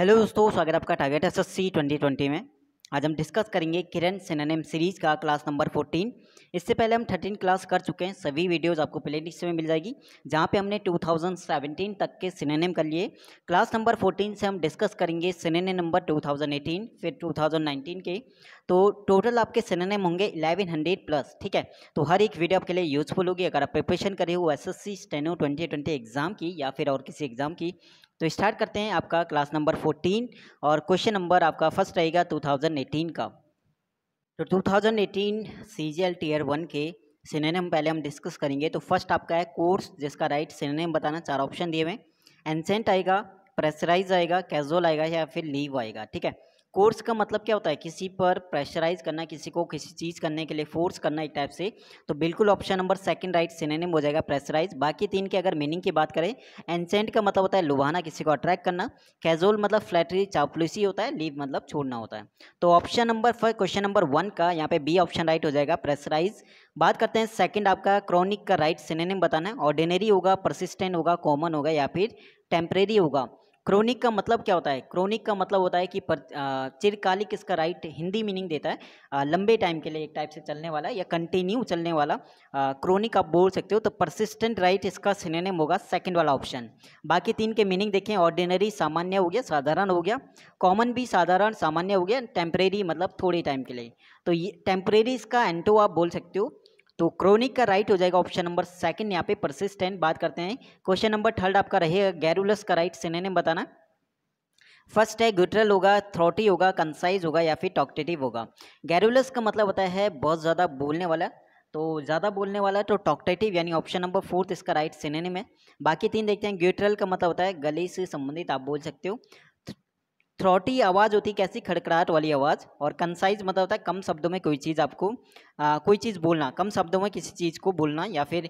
Hello हाँ। दोस्तों स्वागत आपका target S S C twenty twenty में आज हम डिस्कस करेंगे किरण सिनेम सीरीज का क्लास नंबर फोर्टीन इससे पहले हम थर्टीन क्लास कर चुके हैं सभी वीडियोस आपको प्ले लिस्ट में मिल जाएगी जहाँ पे हमने 2017 तक के सिनेम कर लिए क्लास नंबर फोर्टीन से हम डिस्कस करेंगे सिनेम नंबर 2018 फिर 2019 के तो टोटल आपके सिनेम होंगे हंड्रेड प्लस ठीक है तो हर एक वीडियो आपके लिए यूजफुल होगी अगर आप प्रिपरेशन करें हो S S C steno twenty exam की या फिर और किसी एग्ज़ाम की तो स्टार्ट करते हैं आपका क्लास नंबर फोर्टीन और क्वेश्चन नंबर आपका फर्स्ट रहेगा टू थाउजेंड एटीन का तो two thousand eighteen C G L tier one के सिनेम पहले हम डिस्कस करेंगे तो फर्स्ट आपका है कोर्स जिसका राइट सिनेम बताना चार ऑप्शन दिए हुए एनसेंट आएगा प्रेसराइज आएगा कैजुअल आएगा या फिर लीव आएगा ठीक है कोर्स का मतलब क्या होता है किसी पर प्रेशराइज करना किसी को किसी चीज़ करने के लिए फोर्स करना इस टाइप से तो बिल्कुल option number second right synonym हो जाएगा प्रेशराइज बाकी तीन के अगर मीनिंग की बात करें एंसेंट का मतलब होता है लुभाना किसी को अट्रैक्ट करना कैजोल मतलब फ्लैटरी चापलूसी होता है लीव मतलब छोड़ना होता है तो option number five question number one का यहाँ पे बी ऑप्शन राइट हो जाएगा प्रेशराइज बात करते हैं सेकेंड आपका क्रॉनिक का राइट सिनेम बताना है ऑर्डिनरी होगा परसिस्टेंट होगा कॉमन होगा या फिर टेम्परेरी होगा क्रोनिक का मतलब क्या होता है क्रोनिक का मतलब होता है कि चिरकालिक इसका राइट हिंदी मीनिंग देता है आ, लंबे टाइम के लिए एक टाइप से चलने वाला या कंटिन्यू चलने वाला आ, क्रोनिक आप बोल सकते हो तो परसिस्टेंट राइट इसका सिनेम होगा सेकेंड वाला ऑप्शन बाकी तीन के मीनिंग देखें ऑर्डिनरी सामान्य हो गया साधारण हो गया कॉमन भी साधारण सामान्य हो गया टेम्परेरी मतलब थोड़े टाइम के लिए तो ये टेम्परेरी इसका एंटो आप बोल सकते हो तो क्रोनिक का राइट हो जाएगा ऑप्शन नंबर सेकंड यहाँ पे परसिस्टेंट बात करते हैं क्वेश्चन नंबर थर्ड आपका रहेगा गैरुलस का राइट सिने बताना फर्स्ट है ग्यूट्रल होगा थ्रोटी होगा कंसाइज होगा या फिर टॉक्टेटिव होगा गैरुलस का मतलब होता है बहुत ज़्यादा बोलने वाला तो ज़्यादा बोलने वाला तो टॉक्टेटिव यानी ऑप्शन नंबर फोर्थ इसका राइट सिने है बाकी तीन देखते हैं ग्यूट्रल का मतलब होता है गले से संबंधित आप बोल सकते हो थ्रॉटी आवाज़ होती है कैसी खड़खड़ाहट वाली आवाज़ और कंसाइज मतलब होता है कम शब्दों में कोई चीज़ आपको आ, कोई चीज़ बोलना कम शब्दों में किसी चीज़ को बोलना या फिर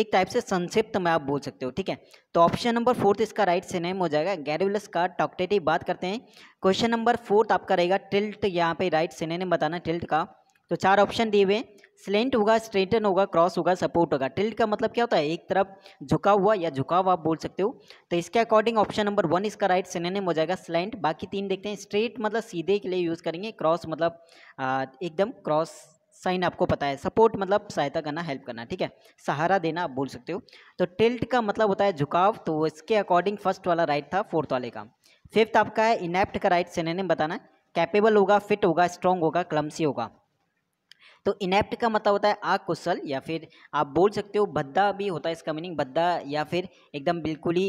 एक टाइप से संक्षिप्त में आप बोल सकते हो ठीक है तो ऑप्शन नंबर फोर्थ इसका राइट सिनेम हो जाएगा गैरविलस का टॉक्टेटिव बात करते हैं क्वेश्चन नंबर फोर्थ आपका रहेगा टिल्ट यहाँ पे राइट सेनेम बताना टिल्ट का तो चार ऑप्शन दिए हुए स्लेंट होगा स्ट्रेटन होगा क्रॉस होगा सपोर्ट होगा टिल्ट का मतलब क्या होता है एक तरफ झुका हुआ या झुका हुआ आप बोल सकते हो तो इसके अकॉर्डिंग ऑप्शन नंबर वन इसका राइट सिनेम हो जाएगा स्लेंट बाकी तीन देखते हैं स्ट्रेट मतलब सीधे के लिए यूज़ करेंगे क्रॉस मतलब एकदम क्रॉस साइन आपको पता है सपोर्ट मतलब सहायता करना हेल्प करना ठीक है सहारा देना आप बोल सकते हो तो टिल्ट का मतलब होता है झुकाव तो इसके अकॉर्डिंग फर्स्ट वाला राइट था फोर्थ वाले का फिफ्थ आपका है इनेप्ट का राइट सिनेम बताना कैपेबल होगा फिट होगा स्ट्रॉन्ग होगा क्लम्सी होगा तो इनेप्ट का मतलब होता है अकुशल या फिर आप बोल सकते हो भद्दा भी होता है इसका मीनिंग भद्दा या फिर एकदम बिल्कुल ही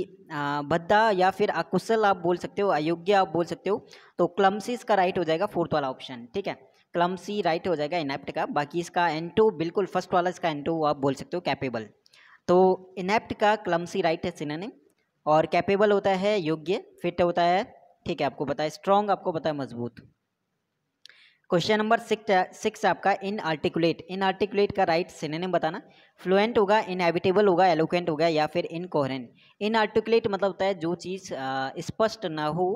भद्दा या फिर अकुशल आप बोल सकते हो अयोग्य आप बोल सकते हो तो क्लम्सी इसका राइट हो जाएगा फोर्थ वाला ऑप्शन ठीक है क्लम्सी राइट हो जाएगा इनेप्ट का बाकी इसका टू बिल्कुल फर्स्ट वाला इसका टू आप बोल सकते हो कैपेबल तो इनेप्ट का क्लम्सी राइट है सिनानिम और कैपेबल होता है योग्य फिट होता है ठीक है आपको पता है स्ट्रॉन्ग आपको पता है मजबूत क्वेश्चन नंबर सिक्स सिक्स आपका इन आर्टिकुलेट इन आर्टिकुलेट का राइट सिने सिनेम बताना फ्लुएंट होगा एविटेबल होगा एलोकेंट होगा या फिर इनकोहरेंट इन आर्टिकुलेट मतलब होता है जो चीज़ uh, स्पष्ट ना हो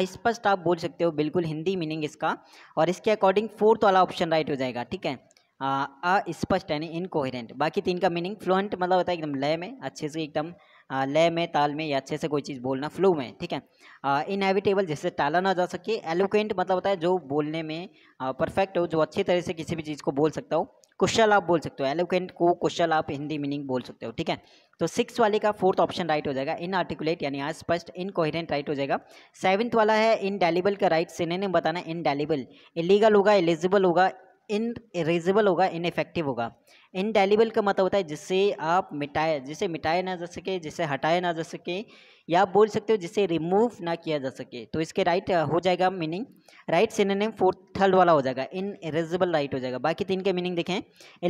अस्पष्ट आप बोल सकते हो बिल्कुल हिंदी मीनिंग इसका और इसके अकॉर्डिंग फोर्थ वाला ऑप्शन राइट हो जाएगा ठीक है uh, अस्पष्ट यानी इनकोहरेंट बाकी तीन का मीनिंग फ्लुएंट मतलब होता है एकदम लय में अच्छे से एकदम लय में ताल में या अच्छे से कोई चीज़ बोलना फ्लू में ठीक है इनएविटेबल जिससे टाला ना जा सके एलोकेंट मतलब होता है जो बोलने में परफेक्ट हो जो अच्छी तरह से किसी भी चीज़ को बोल सकता हो कुशल आप बोल सकते हो एलोकेंट को कुशल आप हिंदी मीनिंग बोल सकते हो ठीक है तो सिक्स वाले का फोर्थ ऑप्शन राइट हो जाएगा इन आर्टिकुलेट यानी अस्पष्ट इन कोहरेंट राइट हो जाएगा सेवन्थ वाला है इन डेलिबल का राइट सिने बताना इन डेलिबल इलीगल होगा एलिजिबल होगा इन इरेजेबल होगा इन इफेक्टिव होगा इनडेलीबल का मतलब होता है जिससे आप मिटाए जिसे मिटाया ना जा सके जिसे हटाया ना जा सके या आप बोल सकते हो जिसे रिमूव ना किया जा सके तो इसके राइट uh, हो जाएगा meaning right synonym fourth third वाला हो जाएगा इन इरेजेबल राइट हो जाएगा बाकी तीन के मीनिंग देखें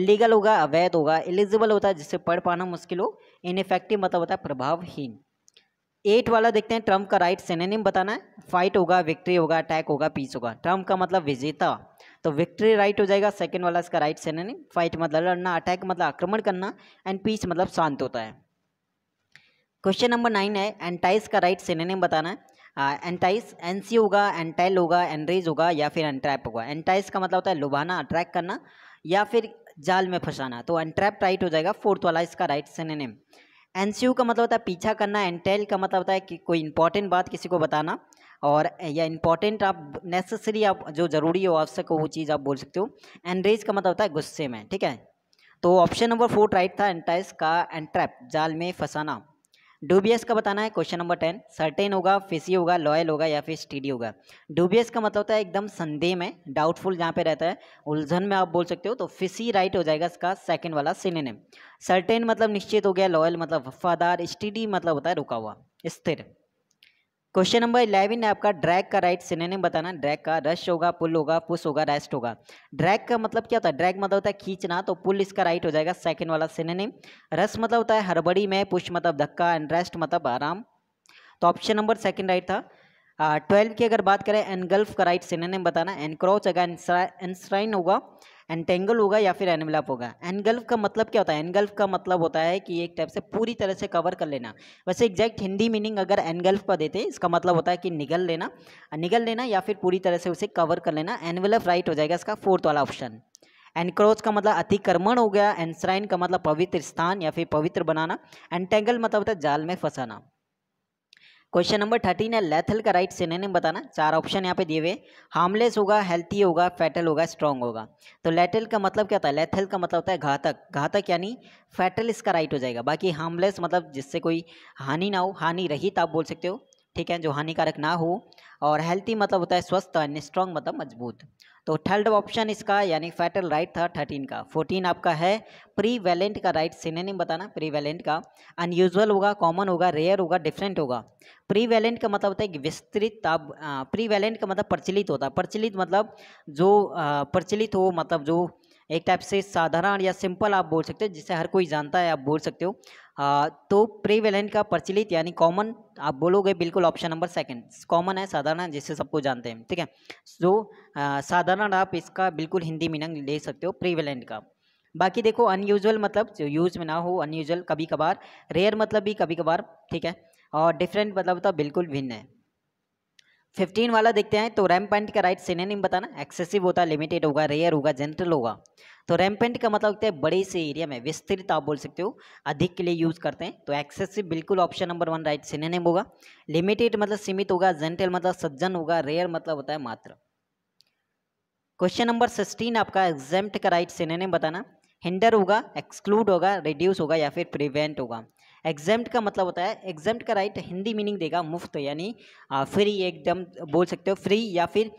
इलीगल होगा अवैध होगा एलिजिबल होता है जिससे पढ़ पाना मुश्किल हो इनफेक्टिव मतलब होता है प्रभावहीन एट वाला देखते हैं ट्रम्प का राइट सिनेम बताना है फाइट होगा विक्ट्री होगा अटैक होगा पीस होगा ट्रम्प का मतलब विजेता तो विक्ट्री राइट हो जाएगा सेकेंड वाला इसका राइट सेन है फाइट मतलब लड़ना अटैक मतलब आक्रमण करना एंड पीस मतलब शांत होता है क्वेश्चन नंबर नाइन है एंटाइस का राइट सेनेम बताना है एंटाइस एन सी होगा एंटाइल होगा एनरेज होगा या फिर एंट्रैप होगा एंटाइस का मतलब होता है लुभाना अट्रैक्ट करना या फिर जाल में फंसाना तो एंट्रैप राइट हो जाएगा फोर्थ वाला इसका राइट सेनेम एन का मतलब होता है पीछा करना एंटेल का मतलब होता है कि कोई इंपॉर्टेंट बात किसी को बताना और या इम्पॉर्टेंट आप नेसेसरी आप जो ज़रूरी हो आवश्यक हो वो चीज़ आप बोल सकते हो एनरेज का मतलब होता है गुस्से में ठीक है तो ऑप्शन नंबर फोर्थ राइट था एंटाइस का एंट्रैप जाल में फंसाना डूबीएस का बताना है क्वेश्चन नंबर टेन सर्टेन होगा फिसी होगा लॉयल होगा या फिर स्टीडी होगा डूबीएस का मतलब होता है एकदम संदेह में डाउटफुल जहाँ पे रहता है उलझन में आप बोल सकते हो तो फिसी राइट हो जाएगा इसका सेकंड वाला सिनेम सर्टेन मतलब निश्चित हो गया लॉयल मतलब वफादार स्टीडी मतलब होता है रुका हुआ स्थिर क्वेश्चन नंबर इलेवन है आपका ड्रैग का राइट सिनेम बताना ड्रैग का रश होगा पुल होगा पुश होगा रेस्ट होगा ड्रैग का मतलब क्या होता है ड्रैग मतलब होता है खींचना तो पुल इसका राइट हो जाएगा सेकंड वाला सिनेम रस मतलब होता है हरबड़ी में पुश मतलब धक्का एंड रेस्ट मतलब आराम तो ऑप्शन नंबर सेकेंड राइट था ट्वेल्व की अगर बात करें एनगल्फ का राइट सिनेम बताना एनक्रोच अगर एनसराइन होगा एंटेंगल होगा या फिर एनवलप होगा एनगल्फ का मतलब क्या होता है एनगल्फ का मतलब होता है कि एक टाइप से पूरी तरह से कवर कर लेना वैसे एग्जैक्ट हिंदी मीनिंग अगर एनगल्फ का देते इसका मतलब होता है कि निगल लेना निगल लेना या फिर पूरी तरह से उसे कवर कर लेना एनवलप राइट हो जाएगा इसका फोर्थ वाला ऑप्शन एनक्रोच का मतलब अतिक्रमण हो गया एनश्राइन का मतलब पवित्र स्थान या फिर पवित्र बनाना एंटेंगल मतलब होता है जाल में फंसाना क्वेश्चन नंबर थर्टीन है लेथल का राइट सिनेम बताना चार ऑप्शन यहाँ पे दिए हुए हार्मलेस होगा हेल्थी होगा फैटल होगा स्ट्रांग होगा तो लेटल का मतलब क्या होता है लेथल का मतलब होता है घातक घातक यानी फैटल इसका राइट हो जाएगा बाकी हार्मलेस मतलब जिससे कोई हानि ना हो हानि रहित आप बोल सकते हो ठीक है जो हानिकारक ना हो और हेल्थी मतलब होता है स्वस्थ एंड स्ट्रांग मतलब मजबूत तो थर्ड ऑप्शन इसका यानी फैटल राइट था थर्टीन का फोर्टीन आपका है प्री वैलेंट का राइट सिनेनिम बताना प्री वैलेंट का अनयूजल होगा कॉमन होगा रेयर होगा डिफरेंट होगा प्री वैलेंट का मतलब होता है कि विस्तृत आप प्री वैलेंट का मतलब प्रचलित होता है प्रचलित मतलब जो प्रचलित हो मतलब जो एक टाइप से साधारण या सिंपल आप बोल सकते हो जिसे हर कोई जानता है आप बोल सकते हो आ, तो प्रीवेलेंट का प्रचलित यानी कॉमन आप बोलोगे बिल्कुल ऑप्शन नंबर सेकंड कॉमन है साधारण जिसे सबको जानते हैं ठीक है सो साधारण आप इसका बिल्कुल हिंदी मीनिंग ले सकते हो प्रीवेलेंट का बाकी देखो अनयूजल मतलब जो यूज में ना हो अनयूजल कभी कभार रेयर मतलब भी कभी कभार ठीक है और डिफरेंट मतलब तो बिल्कुल भिन्न है फिफ्टीन वाला देखते हैं तो रैम पेंट का राइट सिनेनिम बताना एक्सेसिव होता है लिमिटेड होगा रेयर होगा जनरल होगा तो रैम पेंट का मतलब होता है बड़े से एरिया में विस्तृत आप बोल सकते हो अधिक के लिए यूज़ करते हैं तो एक्सेसिव बिल्कुल option number one right synonym होगा लिमिटेड मतलब सीमित होगा जेंटल मतलब सज्जन होगा रेयर मतलब होता है मात्र क्वेश्चन नंबर सिक्सटीन आपका एग्जाम्प्ट का राइट सिनेनिम बताना हिंडर होगा एक्सक्लूड होगा रिड्यूस होगा या फिर प्रिवेंट होगा एग्जाम्प्ट का मतलब होता है एग्जाम्प्ट का राइट हिंदी मीनिंग देगा मुफ्त यानी फ्री एकदम बोल सकते हो फ्री या फिर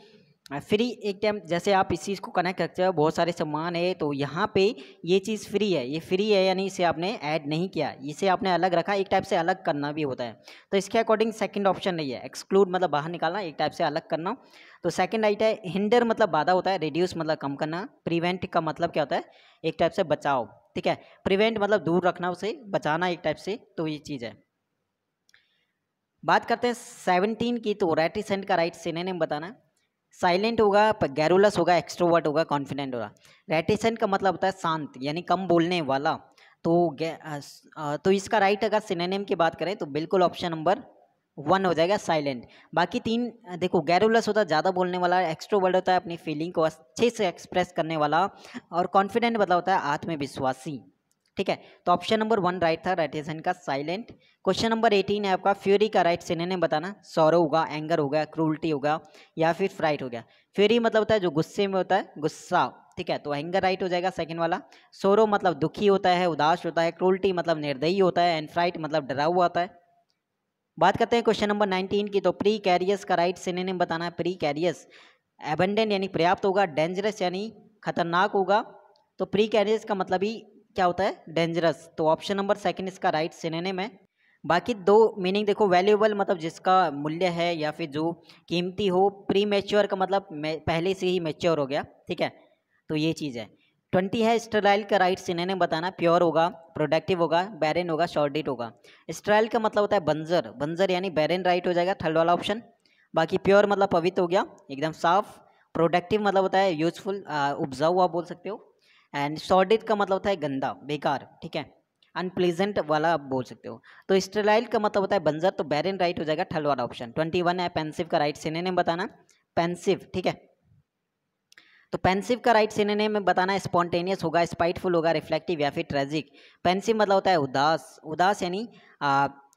फ्री एक टाइम जैसे आप इस चीज़ को कनेक्ट करते हो बहुत सारे सामान है तो यहाँ पे ये चीज़ फ्री है ये फ्री है यानी इसे आपने ऐड नहीं किया इसे आपने अलग रखा एक टाइप से अलग करना भी होता है तो इसके अकॉर्डिंग सेकंड ऑप्शन नहीं है एक्सक्लूड मतलब बाहर निकालना एक टाइप से अलग करना तो सेकंड राइट है हिंडर मतलब बाधा होता है रिड्यूस मतलब कम करना प्रिवेंट का मतलब क्या होता है एक टाइप से बचाओ ठीक है प्रिवेंट मतलब दूर रखना उसे बचाना एक टाइप से तो ये चीज़ है बात करते हैं सेवनटीन की तो रेटिसेंट का राइट सिनेम बताना साइलेंट होगा गैरुलस होगा एक्स्ट्रोवर्ट होगा कॉन्फिडेंट होगा रेटिसेंट का मतलब होता है शांत यानी कम बोलने वाला तो तो इसका राइट अगर सिनेम की बात करें तो बिल्कुल ऑप्शन नंबर वन हो जाएगा साइलेंट बाकी तीन देखो गैरुलस होता है ज़्यादा बोलने वाला एक्स्ट्रोवर्ड होता है अपनी फीलिंग को अच्छे से एक्सप्रेस करने वाला और कॉन्फिडेंट बता होता है आत्मविश्वासी ठीक है तो ऑप्शन नंबर वन राइट था राइट एजन का साइलेंट क्वेश्चन नंबर एटीन है आपका फ्यूरी का राइट से बताना सौरव होगा एंगर होगा क्रूल्टी होगा या फिर फ्राइट हो गया फ्यूरी मतलब होता है जो गुस्से में होता है गुस्सा ठीक है तो एंगर राइट हो जाएगा सेकंड वाला सोरो मतलब दुखी होता है उदास होता है क्रूल्टी मतलब निर्दयी होता है एंड फ्राइट मतलब डरा हुआ होता है बात करते हैं क्वेश्चन नंबर नाइनटीन की तो प्री कैरियस का राइट सिनेम बताना है प्री कैरियस एबेंडेंट यानी पर्याप्त होगा डेंजरस यानी खतरनाक होगा तो प्री कैरियस का मतलब ही क्या होता है डेंजरस तो ऑप्शन नंबर सेकंड इसका राइट सिनेम है बाकी दो मीनिंग देखो वैल्यूएबल मतलब जिसका मूल्य है या फिर जो कीमती हो प्री मेच्योर का मतलब पहले से ही मेच्योर हो गया ठीक है तो ये चीज़ है ट्वेंटी है स्ट्राइल का राइट्स इन्होंने बताना प्योर होगा प्रोडक्टिव होगा बैरन होगा शॉर्टेड होगा स्ट्राइल का मतलब होता है बंजर बंजर यानी बैरन राइट हो जाएगा थर्ड वाला ऑप्शन बाकी प्योर मतलब पवित्र हो गया एकदम साफ प्रोडक्टिव मतलब होता है यूजफुल उपजाऊ आप बोल सकते हो एंड शॉर्डिट का मतलब होता है गंदा बेकार ठीक है अनप्लीजेंट वाला आप बोल सकते हो तो स्टेराइल का मतलब होता है बंजर तो बैरन राइट हो जाएगा थर्ड वाला ऑप्शन ट्वेंटी वन है पेंसिव का राइट सिने ने बताना पेंसिव ठीक है तो पेंसिव का राइट सिनेने में बताना स्पॉन्टेनियस होगा स्पाइटफुल होगा रिफ्लेक्टिव या फिर ट्रेजिक पेंसिव मतलब होता है उदास उदास यानी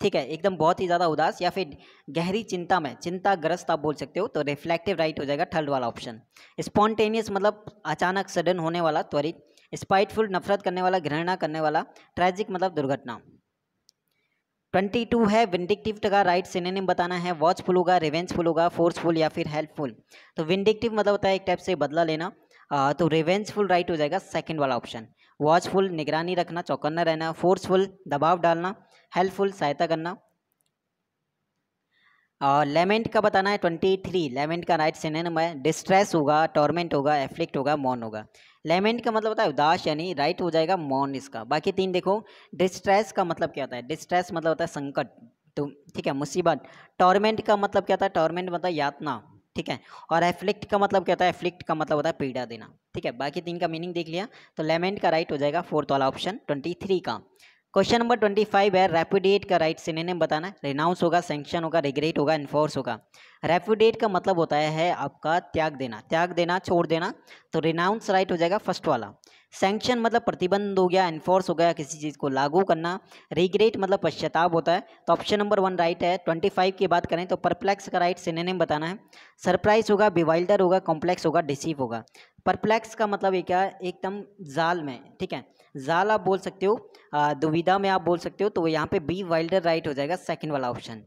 ठीक है एकदम बहुत ही ज़्यादा उदास या फिर गहरी चिंता में चिंताग्रस्त आप बोल सकते हो तो रिफ्लेक्टिव राइट हो जाएगा थर्ड वाला ऑप्शन स्पॉन्टेनियस मतलब अचानक सडन होने वाला त्वरित स्पाइटफुल नफरत करने वाला घृणा करने वाला ट्रैजिक मतलब दुर्घटना ट्वेंटी टू है विंडिक्टिव का राइट सिनेम बताना है वॉचफुल होगा रिवेंजफुल होगा फोर्सफुल या फिर हेल्पफुल तो विंडिक्टिव मतलब होता है एक टाइप से बदला लेना आ, तो रिवेंजफुल राइट हो जाएगा सेकंड वाला ऑप्शन वॉचफुल निगरानी रखना चौकन्ना रहना फोर्सफुल दबाव डालना हेल्पफुल सहायता करना और लेमेंट का बताना है ट्वेंटी थ्री लेमेंट का राइट सिनेम है डिस्ट्रेस होगा टॉर्मेंट होगा एफ्लिक्ट होगा मौन होगा लेमेंट का मतलब होता है उदास यानी राइट हो जाएगा मौन इसका बाकी तीन देखो डिस्ट्रेस का मतलब क्या होता है डिस्ट्रेस मतलब होता है संकट तो ठीक है मुसीबत टॉर्मेंट का मतलब क्या होता है टॉर्मेंट मतलब यातना ठीक है और एफ्लिक्ट का मतलब क्या होता है एफ्लिक्ट का मतलब होता है पीड़ा देना ठीक है बाकी तीन का मीनिंग देख लिया तो लेमेंट का राइट हो जाएगा फोर्थ वाला ऑप्शन ट्वेंटी थ्री का क्वेश्चन नंबर ट्वेंटी फाइव है रेपिडेट का राइट सिनेम बताना है रिनाउंस होगा सेंक्शन होगा रिग्रेट होगा इन्फोर्स होगा रेपिडेट का मतलब होता है आपका त्याग देना त्याग देना छोड़ देना तो रिनाउंस राइट हो जाएगा फर्स्ट वाला सेंक्शन मतलब प्रतिबंध हो गया इन्फोर्स हो गया किसी चीज़ को लागू करना रिग्रेट मतलब पश्चाताप होता है तो ऑप्शन नंबर वन राइट है ट्वेंटी फाइव की बात करें तो परप्लेक्स का राइट सिनेम बताना है सरप्राइज होगा बिवाइल्डर होगा कॉम्प्लेक्स होगा डिसीव होगा परप्लेक्स का मतलब ये क्या एकदम जाल में ठीक है ज़ाल आप बोल सकते हो दुविधा में आप बोल सकते हो तो यहाँ पे बी वाइल्डर राइट हो जाएगा सेकंड वाला ऑप्शन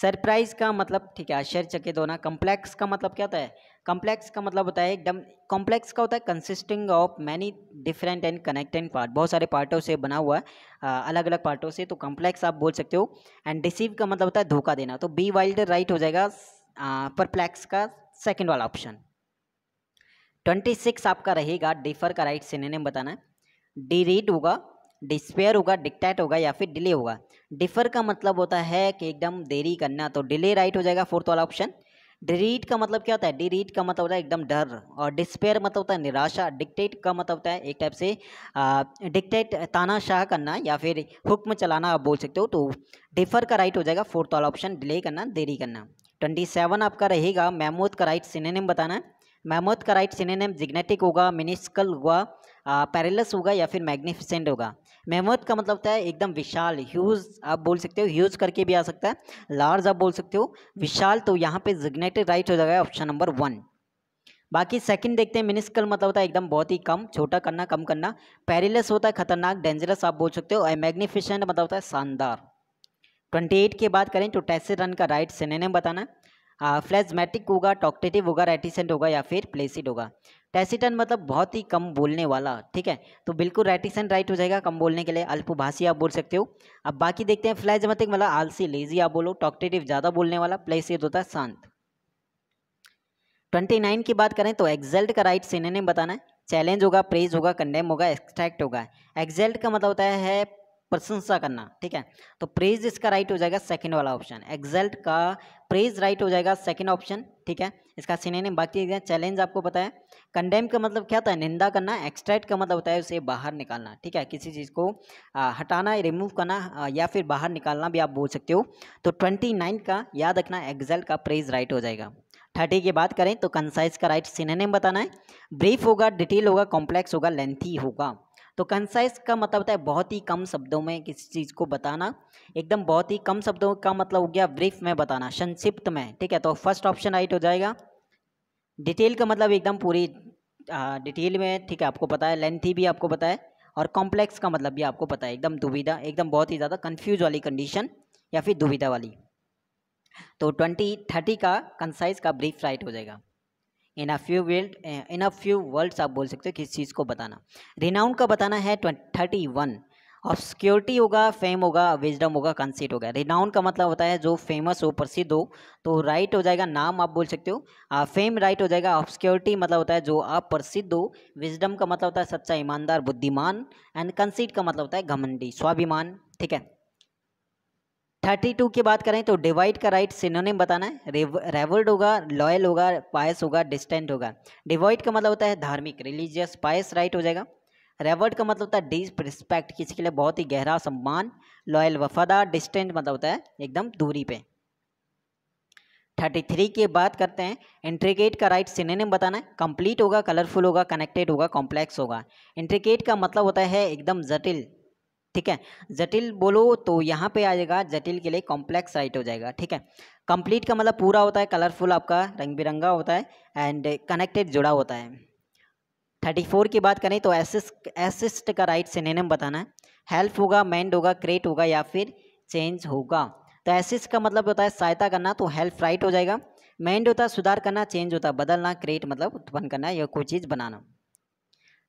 सरप्राइज का मतलब ठीक है आश्चर्यचकित होना कम्प्लेक्स का मतलब क्या होता है कम्प्लेक्स का मतलब होता है एकदम कॉम्प्लेक्स का होता है consisting of many different and connected part बहुत सारे पार्टों से बना हुआ है अलग अलग पार्टों से तो कॉम्प्लेक्स आप बोल सकते हो एंड डिसीव का मतलब होता है धोखा देना तो बी वाइल्ड राइट हो जाएगा परप्लेक्स का सेकेंड वाला ऑप्शन ट्वेंटी सिक्स आपका रहेगा डिफर का राइट सिनेम बताना है डिरीड होगा डिस्पेयर होगा डिक्टेट होगा या फिर डिले होगा डिफर का मतलब होता है कि एकदम देरी करना तो डिले राइट हो जाएगा फोर्थ वाला ऑप्शन डिलीट का मतलब क्या होता है डिरीड का मतलब होता है एकदम डर और डिस्पेयर मतलब होता है निराशा डिक्टेट का मतलब होता है एक टाइप से डिक्टेट तानाशाह करना या फिर हुक्म चलाना आप बोल सकते हो तो डिफर का राइट हो जाएगा फोर्थ वाला ऑप्शन डिले करना देरी करना ट्वेंटी सेवन आपका रहेगा मेमोथ का राइट सिनेम बताना है मैमोथ का राइट सिनेम जिग्नेटिक होगा मिनिस्कल हुआ पैरेलस होगा या फिर मैग्निफिसेंट होगा मेमोथ का मतलब होता है एकदम विशाल ह्यूज आप बोल सकते हो ह्यूज करके भी आ सकता है लार्ज आप बोल सकते हो विशाल तो यहाँ पे जिग्नेटिक राइट हो जाएगा ऑप्शन नंबर वन बाकी सेकंड देखते हैं मिनिस्कल मतलब होता है एकदम बहुत ही कम छोटा करना कम करना पेरिलस होता है खतरनाक डेंजरस आप बोल सकते हो और मैग्निफिशेंट मतलब होता है शानदार ट्वेंटी एट की बात करें तो टेस्से रन का राइट सिनेम बताना है हाँ, फ्लैजमेटिक होगा टॉक्टेटिव होगा रेटिसेंट होगा या फिर प्लेसिड होगा टेसिटन मतलब बहुत ही कम बोलने वाला ठीक है तो बिल्कुल रेटिसेंट राइट हो जाएगा कम बोलने के लिए अल्पभाषी आप बोल सकते हो अब बाकी देखते हैं फ्लैजमेटिक मतलब आलसी लेजी आप बोलो टॉक्टेटिव ज़्यादा बोलने वाला प्लेसिड होता है शांत ट्वेंटी नाइन की बात करें तो एक्जल्ट का राइट सिनेम बताना है चैलेंज होगा प्रेज होगा कंडेम होगा एक्सट्रैक्ट होगा एक्जल्ट का मतलब होता है प्रशंसा करना ठीक है तो प्रेज इसका राइट हो जाएगा सेकंड वाला ऑप्शन एग्जल्ट का प्रेज राइट हो जाएगा सेकंड ऑप्शन ठीक है इसका सीनेम बाकी चैलेंज आपको पता है कंडेम का मतलब क्या होता है निंदा करना एक्सट्रैक्ट का मतलब होता है उसे बाहर निकालना ठीक है किसी चीज़ को आ, हटाना रिमूव करना आ, या फिर बाहर निकालना भी आप बोल सकते हो तो ट्वेंटी का याद रखना एग्जल्ट का प्रेज राइट हो जाएगा थर्टी की बात करें तो कंसाइज का राइट सीनेम बताना है ब्रीफ होगा डिटेल होगा कॉम्प्लेक्स होगा लेंथी होगा तो कंसाइज का मतलब होता है बहुत ही कम शब्दों में किसी चीज़ को बताना एकदम बहुत ही कम शब्दों का मतलब हो गया ब्रीफ में बताना संक्षिप्त में ठीक है तो फर्स्ट ऑप्शन राइट हो जाएगा डिटेल का मतलब एकदम पूरी डिटेल में ठीक है आपको पता है लेंथी भी आपको पता है और कॉम्प्लेक्स का मतलब भी आपको पता है एकदम दुविधा एकदम बहुत ही ज़्यादा कन्फ्यूज वाली कंडीशन या फिर दुविधा वाली तो ट्वेंटी थर्टी का कंसाइज का ब्रीफ राइट हो जाएगा in a few word in a few words आप बोल सकते हो किस चीज़ को बताना रिनाउंड का बताना है थर्टी वन ऑब्सक्योरिटी होगा फेम होगा विजडम होगा कंसीट होगा रिनाउन का मतलब होता है जो फेमस हो प्रसिद्ध हो तो राइट हो जाएगा नाम आप बोल सकते हो फेम राइट हो जाएगा ऑब्सक्योरिटी मतलब होता है जो आप प्रसिद्ध हो विजडम का मतलब होता है सच्चा ईमानदार बुद्धिमान एंड कंसीट का मतलब होता है घमंडी स्वाभिमान ठीक है थर्टी टू की बात करें तो डिवाइड का राइट सिनोनिम बताना है रेवर्ड होगा लॉयल होगा पायस होगा डिस्टेंट होगा डिवाइड का मतलब होता है धार्मिक रिलीजियस पायस राइट हो जाएगा रेवर्ड का मतलब होता है डिसरिस्पेक्ट रिस्पेक्ट किसी के लिए बहुत ही गहरा सम्मान लॉयल वफादार डिस्टेंट मतलब होता है एकदम दूरी पे थर्टी थ्री की बात करते हैं इंट्रीकेट का राइट सिनेम बताना है कंप्लीट होगा कलरफुल होगा कनेक्टेड होगा कॉम्प्लेक्स होगा इंट्रीगेट का मतलब होता है एकदम जटिल ठीक है जटिल बोलो तो यहाँ पे आ जाएगा जटिल के लिए कॉम्प्लेक्स राइट हो जाएगा ठीक है कंप्लीट का मतलब पूरा होता है कलरफुल आपका रंग बिरंगा होता है एंड कनेक्टेड जुड़ा होता है थर्टी फोर की बात करें तो एसिस्ट एसिस्ट का राइट सिनेम बताना है हेल्प होगा मैंड होगा क्रिएट होगा या फिर चेंज होगा तो एसिस्ट का मतलब होता है सहायता करना तो हेल्प राइट हो जाएगा मैंड होता है सुधार करना चेंज होता है बदलना क्रिएट मतलब उत्पन्न करना या कोई चीज़ बनाना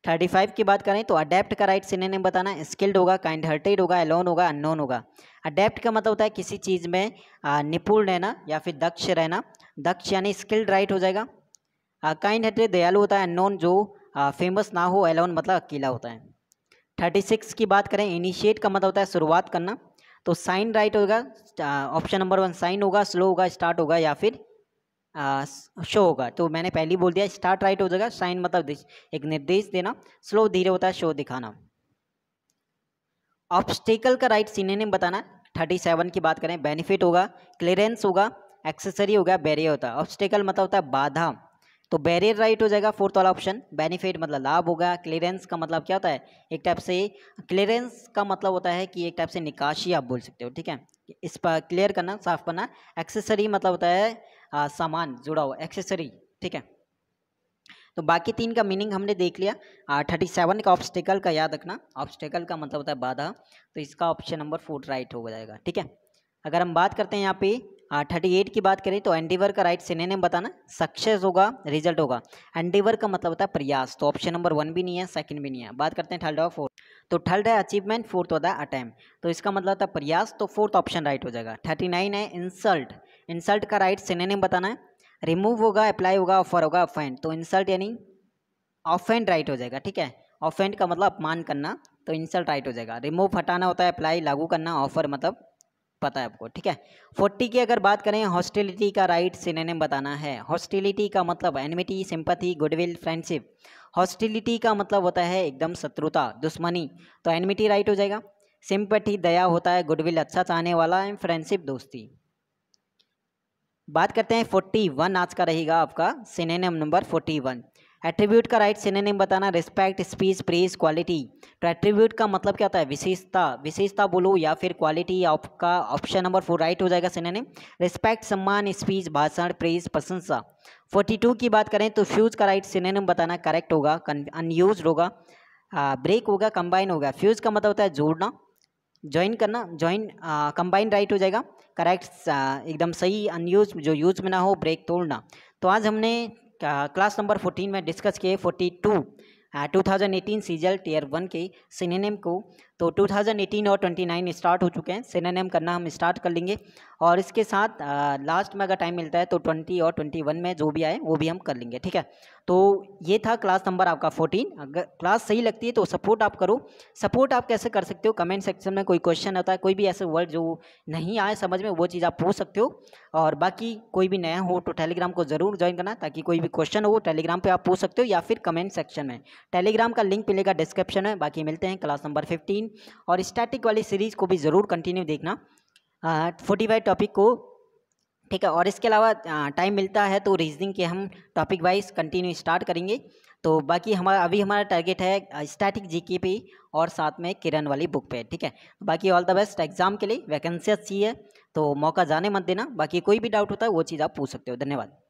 थर्टी फाइव की बात करें तो अडेप्ट का राइट सिनेम बताना स्किल्ड होगा काइंड हर्टेड होगा एलोन होगा अननोन होगा अडेप्ट का मतलब होता है किसी चीज़ में निपुण रहना या फिर दक्ष रहना दक्ष यानी स्किल्ड राइट हो जाएगा काइंड हर्टेड दयालु होता है अननोन जो फेमस ना हो एलोन मतलब अकेला होता है थर्टी सिक्स की बात करें इनिशिएट का मतलब होता है शुरुआत करना तो साइन राइट होगा ऑप्शन नंबर वन साइन होगा स्लो होगा स्टार्ट होगा या फिर शो होगा तो मैंने पहले ही बोल दिया स्टार्ट राइट हो जाएगा साइन मतलब एक निर्देश देना स्लो धीरे होता है शो दिखाना ऑब्स्टेकल का राइट सीनेम बताना थर्टी सेवन की बात करें बेनिफिट होगा क्लियरेंस होगा एक्सेसरी होगा बैरियर होता है ऑब्स्टेकल मतलब होता है बाधा तो बैरियर राइट हो जाएगा फोर्थ वाला ऑप्शन बेनिफिट मतलब लाभ होगा क्लियरेंस का मतलब क्या होता है एक टाइप से क्लियरेंस का मतलब होता है कि एक टाइप से निकासी आप बोल सकते हो ठीक है इस पर क्लियर करना साफ करना एक्सेसरी मतलब होता है आ, सामान जुड़ा हुआ एक्सेसरी ठीक है तो बाकी तीन का मीनिंग हमने देख लिया थर्टी सेवन का ऑब्स्टेकल का याद रखना ऑब्स्टेकल का मतलब होता है बाधा तो इसका ऑप्शन नंबर फोर राइट हो जाएगा ठीक है अगर हम बात करते हैं यहाँ पे थर्टी एट की बात करें तो एंडीवर का राइट सिने बताना सक्सेस होगा रिजल्ट होगा एंडीवर का मतलब होता है प्रयास तो ऑप्शन नंबर वन भी नहीं है सेकंड भी नहीं है बात करते हैं थर्ड और फोर्थ तो थर्ड है अचीवमेंट फोर्थ होता है अटैम्प तो इसका मतलब होता है प्रयास तो फोर्थ ऑप्शन राइट हो जाएगा थर्टी नाइन है इंसल्ट इंसल्ट का राइट सिनेम बताना है रिमूव होगा अप्लाई होगा ऑफर होगा ऑफेंड तो इंसल्ट यानी ऑफेंड राइट हो जाएगा ठीक है ऑफेंड का मतलब अपमान करना तो इंसल्ट राइट हो जाएगा रिमूव हटाना होता है अप्लाई लागू करना ऑफर मतलब पता है आपको ठीक है फोर्टी की अगर बात करें हॉस्टिलिटी का राइट सिनेम बताना है हॉस्टिलिटी का मतलब enmity sympathy goodwill friendship hostility का मतलब होता है एकदम शत्रुता दुश्मनी तो एनमिटी राइट हो जाएगा सिंपथी दया होता है गुडविल अच्छा चाहने वाला एंड फ्रेंडशिप दोस्ती बात करते हैं फोर्टी वन आज का रहेगा आपका synonym number forty one attribute का राइट सिनेम बताना रिस्पेक्ट स्पीच प्रेज क्वालिटी तो एट्रीब्यूट का मतलब क्या होता है विशेषता विशेषता बोलो या फिर क्वालिटी आपका ऑप्शन नंबर फोर राइट हो जाएगा सिनेम रिस्पेक्ट सम्मान स्पीच भाषण प्रेज प्रशंसा फोर्टी टू की बात करें तो फ्यूज का राइट सिनेम बताना करेक्ट होगा अनयूज होगा ब्रेक होगा कंबाइन होगा फ्यूज का मतलब होता है जोड़ना ज्वाइन करना ज्वाइन कंबाइन राइट हो जाएगा करेक्ट एकदम सही अनयूज जो यूज में ना हो ब्रेक तोड़ना तो आज हमने क्लास नंबर फोर्टीन में डिस्कस किए forty two two thousand eighteen CGL tier one के सिनेम को तो टू थाउजेंड एटीन और ट्वेंटी नाइन स्टार्ट हो चुके हैं सिनेम करना हम स्टार्ट कर लेंगे और इसके साथ लास्ट में अगर टाइम मिलता है तो ट्वेंटी और ट्वेंटी वन में जो भी आए वो भी हम कर लेंगे ठीक है तो ये था क्लास नंबर आपका फोर्टीन अगर क्लास सही लगती है तो सपोर्ट आप करो सपोर्ट आप कैसे कर सकते हो कमेंट सेक्शन में कोई क्वेश्चन होता है कोई भी ऐसे वर्ड जो नहीं आए समझ में वो चीज़ आप पूछ सकते हो और बाकी कोई भी नया हो तो टेलीग्राम को ज़रूर ज्वाइन करना ताकि कोई भी क्वेश्चन हो टेलीग्राम पर आप पूछ सकते हो या फिर कमेंट सेक्शन में टेलीग्राम का लिंक मिलेगा डिस्क्रिप्शन में बाकी मिलते हैं क्लास नंबर फिफ्टीन और स्टैटिक वाली सीरीज़ को भी ज़रूर कंटिन्यू देखना फोर्टी फाइव टॉपिक को ठीक है और इसके अलावा टाइम मिलता है तो रीजनिंग के हम टॉपिक वाइज कंटिन्यू स्टार्ट करेंगे तो बाकी हमारा अभी हमारा टारगेट है स्टैटिक जीके पे और साथ में किरण वाली बुक पे ठीक है बाकी ऑल द बेस्ट एग्जाम के लिए वैकेंसी अच्छी है तो मौका जाने मत देना बाकी कोई भी डाउट होता है वो चीज़ आप पूछ सकते हो धन्यवाद